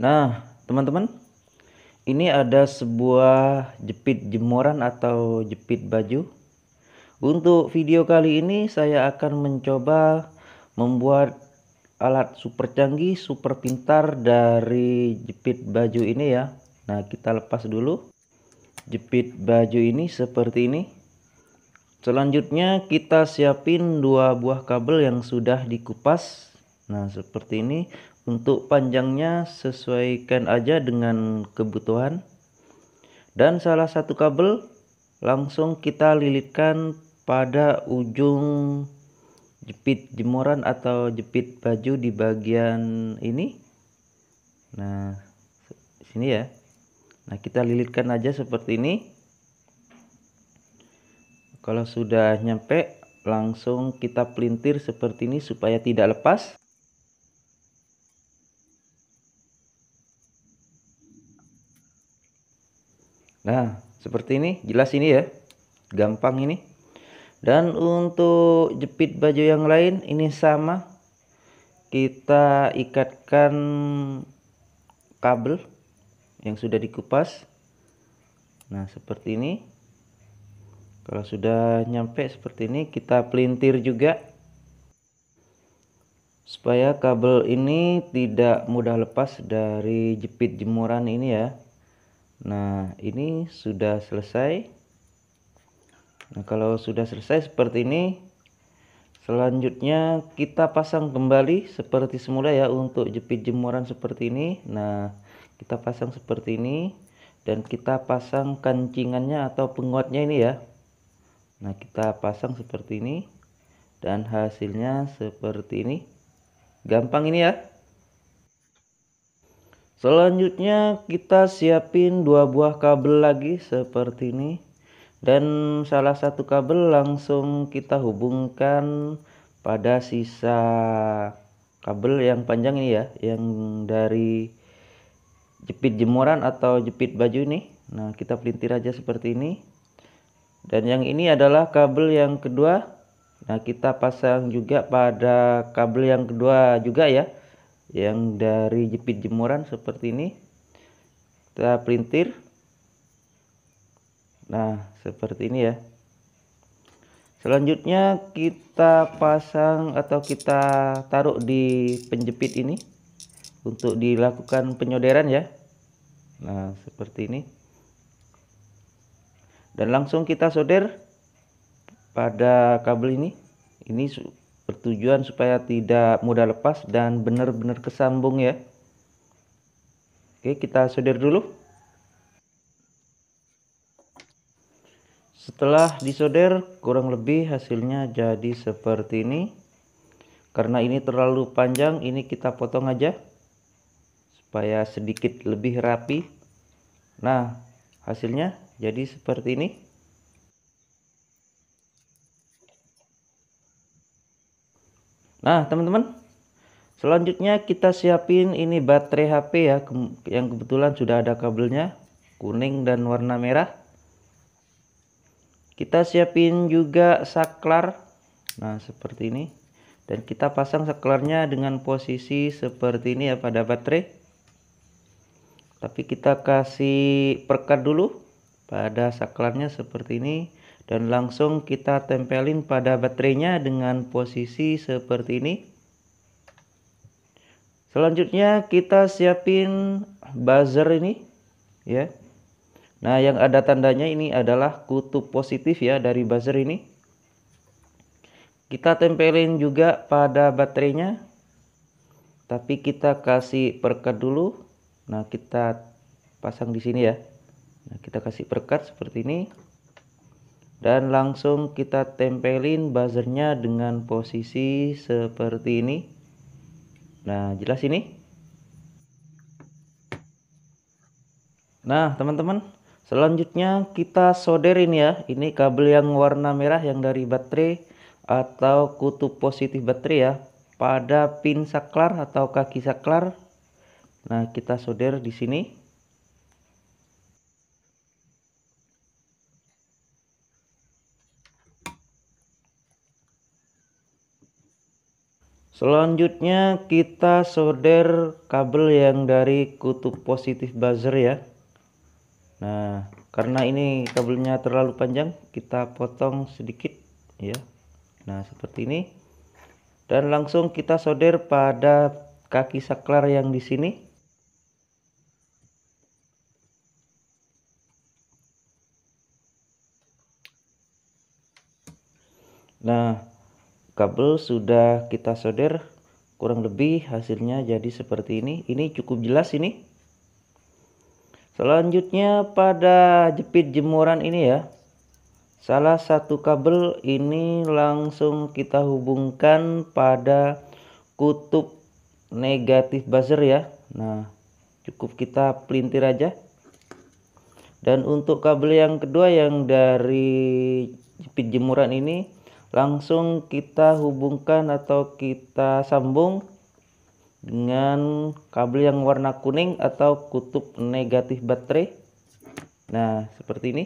Nah, teman-teman, ini ada sebuah jepit jemuran atau jepit baju. Untuk video kali ini saya akan mencoba membuat alat super canggih, super pintar dari jepit baju ini ya. Nah, kita lepas dulu. Jepit baju ini seperti ini. Selanjutnya kita siapin dua buah kabel yang sudah dikupas. Nah, seperti ini. Untuk panjangnya sesuaikan aja dengan kebutuhan. Dan salah satu kabel langsung kita lilitkan pada ujung jepit jemuran atau jepit baju di bagian ini. Nah, sini ya. Nah, kita lilitkan aja seperti ini. Kalau sudah nyampe, langsung kita pelintir seperti ini supaya tidak lepas. Nah, seperti ini, jelas ini ya. Gampang ini. Dan untuk jepit baju yang lain ini sama. Kita ikatkan kabel yang sudah dikupas. Nah, seperti ini. Kalau sudah nyampe seperti ini, kita pelintir juga supaya kabel ini tidak mudah lepas dari jepit jemuran ini ya Nah ini sudah selesai Nah kalau sudah selesai seperti ini Selanjutnya kita pasang kembali seperti semula ya untuk jepit jemuran seperti ini Nah kita pasang seperti ini Dan kita pasang kancingannya atau penguatnya ini ya Nah kita pasang seperti ini Dan hasilnya seperti ini Gampang ini ya Selanjutnya kita siapin dua buah kabel lagi seperti ini. Dan salah satu kabel langsung kita hubungkan pada sisa kabel yang panjang ini ya, yang dari jepit jemuran atau jepit baju ini. Nah, kita pelintir aja seperti ini. Dan yang ini adalah kabel yang kedua. Nah, kita pasang juga pada kabel yang kedua juga ya yang dari jepit jemuran seperti ini kita printir, nah seperti ini ya selanjutnya kita pasang atau kita taruh di penjepit ini untuk dilakukan penyoderan ya nah seperti ini dan langsung kita solder pada kabel ini ini bertujuan supaya tidak mudah lepas dan benar-benar kesambung ya. Oke, kita solder dulu. Setelah disolder, kurang lebih hasilnya jadi seperti ini. Karena ini terlalu panjang, ini kita potong aja supaya sedikit lebih rapi. Nah, hasilnya jadi seperti ini. Nah, teman-teman, selanjutnya kita siapin ini baterai HP ya, yang kebetulan sudah ada kabelnya kuning dan warna merah. Kita siapin juga saklar. Nah, seperti ini. Dan kita pasang saklarnya dengan posisi seperti ini ya pada baterai. Tapi kita kasih perkat dulu pada saklarnya seperti ini dan langsung kita tempelin pada baterainya dengan posisi seperti ini selanjutnya kita siapin buzzer ini ya nah yang ada tandanya ini adalah kutub positif ya dari buzzer ini kita tempelin juga pada baterainya tapi kita kasih perkat dulu nah kita pasang di sini ya nah, kita kasih perkat seperti ini dan langsung kita tempelin buzzernya dengan posisi seperti ini nah jelas ini nah teman-teman selanjutnya kita solderin ya ini kabel yang warna merah yang dari baterai atau kutub positif baterai ya pada pin saklar atau kaki saklar nah kita solder di sini Selanjutnya kita solder kabel yang dari kutub positif buzzer ya. Nah, karena ini kabelnya terlalu panjang, kita potong sedikit ya. Nah, seperti ini. Dan langsung kita solder pada kaki saklar yang di sini. Nah, kabel sudah kita solder kurang lebih hasilnya jadi seperti ini ini cukup jelas ini selanjutnya pada jepit jemuran ini ya salah satu kabel ini langsung kita hubungkan pada kutub negatif buzzer ya nah cukup kita pelintir aja dan untuk kabel yang kedua yang dari jepit jemuran ini langsung kita hubungkan atau kita sambung dengan kabel yang warna kuning atau kutub negatif baterai nah seperti ini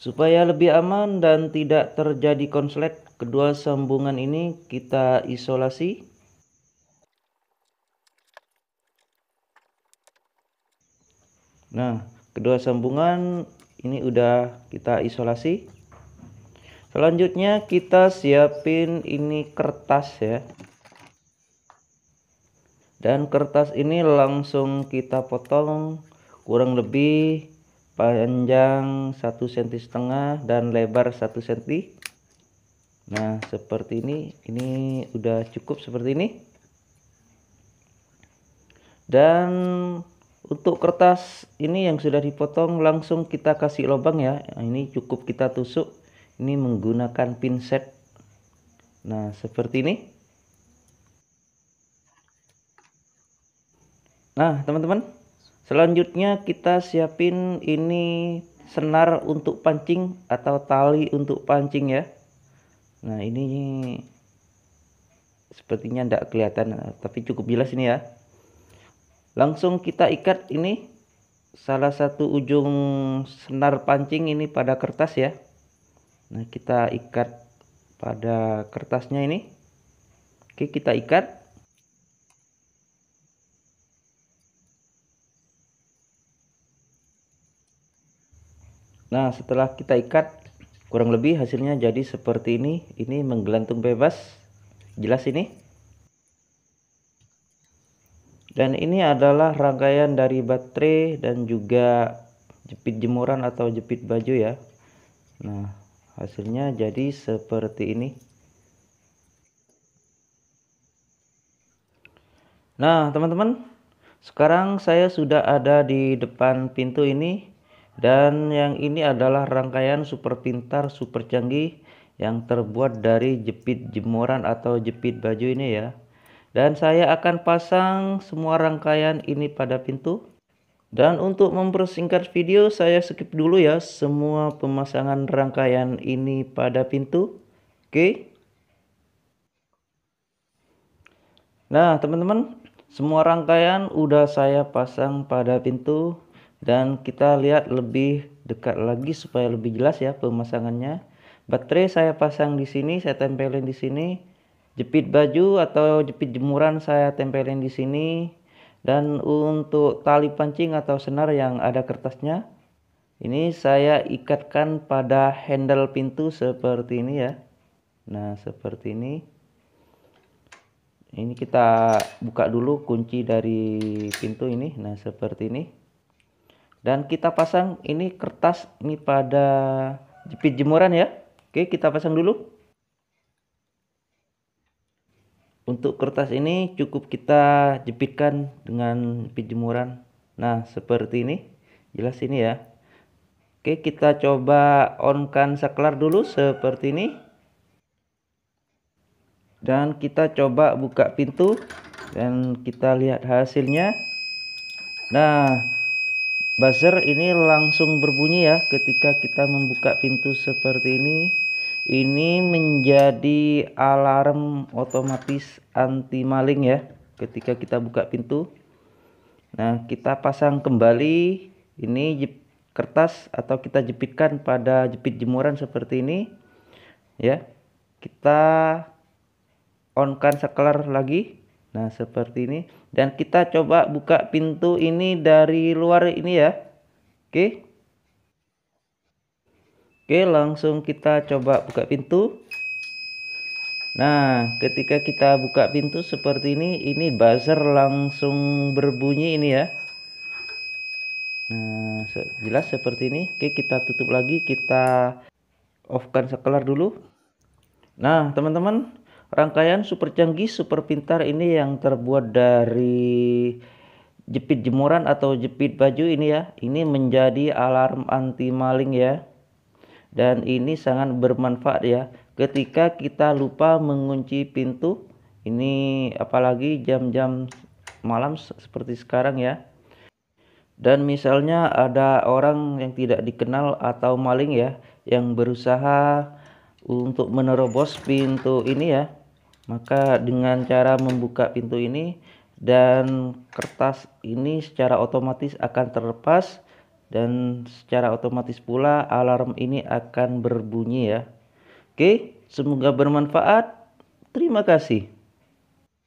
supaya lebih aman dan tidak terjadi konslet kedua sambungan ini kita isolasi nah kedua sambungan ini udah kita isolasi selanjutnya kita siapin ini kertas ya dan kertas ini langsung kita potong kurang lebih panjang 1 cm setengah dan lebar 1 cm nah seperti ini ini udah cukup seperti ini dan untuk kertas ini yang sudah dipotong langsung kita kasih lubang ya ini cukup kita tusuk ini menggunakan pinset nah seperti ini nah teman-teman selanjutnya kita siapin ini senar untuk pancing atau tali untuk pancing ya nah ini sepertinya tidak kelihatan tapi cukup jelas ini ya langsung kita ikat ini salah satu ujung senar pancing ini pada kertas ya Nah, kita ikat pada kertasnya ini. Oke, kita ikat. Nah, setelah kita ikat, kurang lebih hasilnya jadi seperti ini. Ini menggelantung bebas. Jelas ini? Dan ini adalah rangkaian dari baterai dan juga jepit jemuran atau jepit baju ya. Nah, hasilnya jadi seperti ini nah teman-teman sekarang saya sudah ada di depan pintu ini dan yang ini adalah rangkaian super pintar super canggih yang terbuat dari jepit jemuran atau jepit baju ini ya dan saya akan pasang semua rangkaian ini pada pintu dan untuk mempersingkat video saya skip dulu ya semua pemasangan rangkaian ini pada pintu. Oke. Okay. Nah teman-teman semua rangkaian udah saya pasang pada pintu. Dan kita lihat lebih dekat lagi supaya lebih jelas ya pemasangannya. Baterai saya pasang di sini, saya tempelin di sini. Jepit baju atau jepit jemuran saya tempelin di sini dan untuk tali pancing atau senar yang ada kertasnya, ini saya ikatkan pada handle pintu seperti ini ya. Nah, seperti ini. Ini kita buka dulu kunci dari pintu ini. Nah, seperti ini. Dan kita pasang ini kertas ini pada jepit jemuran ya. Oke, kita pasang dulu. Untuk kertas ini cukup kita jepitkan dengan jepit jemuran. Nah, seperti ini. Jelas ini ya. Oke, kita coba on-kan saklar dulu seperti ini. Dan kita coba buka pintu dan kita lihat hasilnya. Nah, buzzer ini langsung berbunyi ya ketika kita membuka pintu seperti ini ini menjadi alarm otomatis anti maling ya ketika kita buka pintu nah kita pasang kembali ini kertas atau kita jepitkan pada jepit jemuran seperti ini ya kita onkan sekelar lagi nah seperti ini dan kita coba buka pintu ini dari luar ini ya oke Oke, langsung kita coba buka pintu. Nah, ketika kita buka pintu seperti ini, ini buzzer langsung berbunyi ini ya. Nah, jelas seperti ini. Oke, kita tutup lagi, kita offkan sekelar dulu. Nah, teman-teman, rangkaian super canggih, super pintar ini yang terbuat dari jepit jemuran atau jepit baju ini ya. Ini menjadi alarm anti maling ya dan ini sangat bermanfaat ya ketika kita lupa mengunci pintu ini apalagi jam-jam malam seperti sekarang ya dan misalnya ada orang yang tidak dikenal atau maling ya yang berusaha untuk menerobos pintu ini ya maka dengan cara membuka pintu ini dan kertas ini secara otomatis akan terlepas dan secara otomatis pula alarm ini akan berbunyi ya. Oke, semoga bermanfaat. Terima kasih.